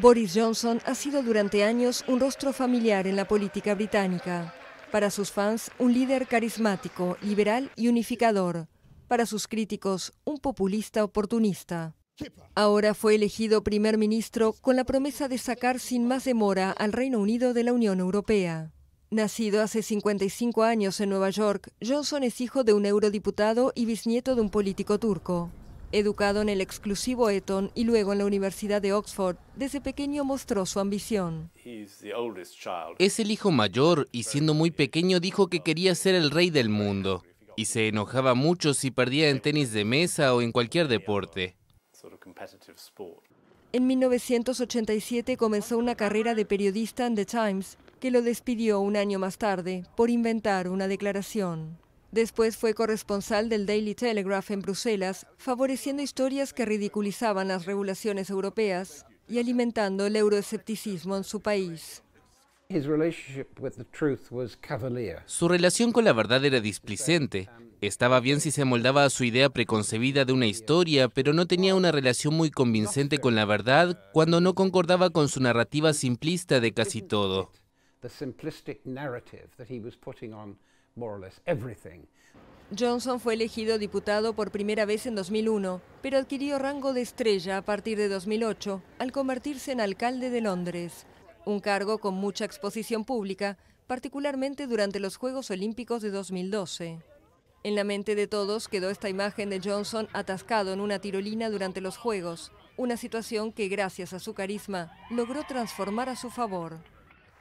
Boris Johnson ha sido durante años un rostro familiar en la política británica. Para sus fans, un líder carismático, liberal y unificador. Para sus críticos, un populista oportunista. Ahora fue elegido primer ministro con la promesa de sacar sin más demora al Reino Unido de la Unión Europea. Nacido hace 55 años en Nueva York, Johnson es hijo de un eurodiputado y bisnieto de un político turco. Educado en el exclusivo Eton y luego en la Universidad de Oxford, desde pequeño mostró su ambición. Es el hijo mayor y siendo muy pequeño dijo que quería ser el rey del mundo y se enojaba mucho si perdía en tenis de mesa o en cualquier deporte. En 1987 comenzó una carrera de periodista en The Times que lo despidió un año más tarde por inventar una declaración. Después fue corresponsal del Daily Telegraph en Bruselas, favoreciendo historias que ridiculizaban las regulaciones europeas y alimentando el euroescepticismo en su país. Su relación con la verdad era displicente. Estaba bien si se moldaba a su idea preconcebida de una historia, pero no tenía una relación muy convincente con la verdad cuando no concordaba con su narrativa simplista de casi todo the simplistic narrative that he was putting on more everything. Johnson fue elegido diputado por primera vez en 2001, pero adquirió rango de estrella a partir de 2008 al convertirse en alcalde de Londres, un cargo con mucha exposición pública, particularmente durante los Juegos Olímpicos de 2012. En la mente de todos quedó esta imagen de Johnson atascado en una tirolina durante los Juegos, una situación que gracias a su carisma logró transformar a su favor.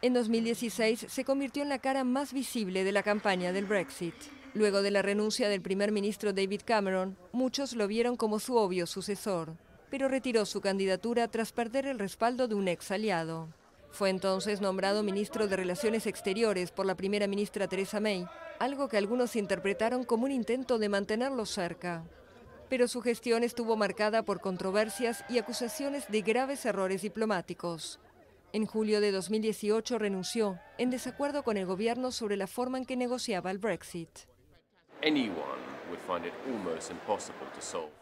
En 2016 se convirtió en la cara más visible de la campaña del Brexit. Luego de la renuncia del primer ministro David Cameron, muchos lo vieron como su obvio sucesor, pero retiró su candidatura tras perder el respaldo de un ex aliado. Fue entonces nombrado ministro de Relaciones Exteriores por la primera ministra Theresa May, algo que algunos interpretaron como un intento de mantenerlo cerca. Pero su gestión estuvo marcada por controversias y acusaciones de graves errores diplomáticos. En julio de 2018 renunció, en desacuerdo con el gobierno sobre la forma en que negociaba el Brexit.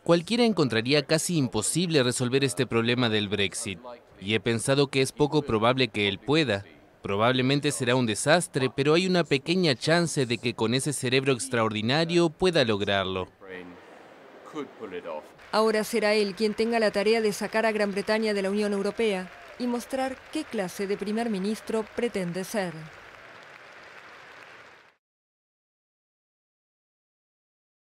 Cualquiera encontraría casi imposible resolver este problema del Brexit, y he pensado que es poco probable que él pueda. Probablemente será un desastre, pero hay una pequeña chance de que con ese cerebro extraordinario pueda lograrlo. Ahora será él quien tenga la tarea de sacar a Gran Bretaña de la Unión Europea, y mostrar qué clase de primer ministro pretende ser.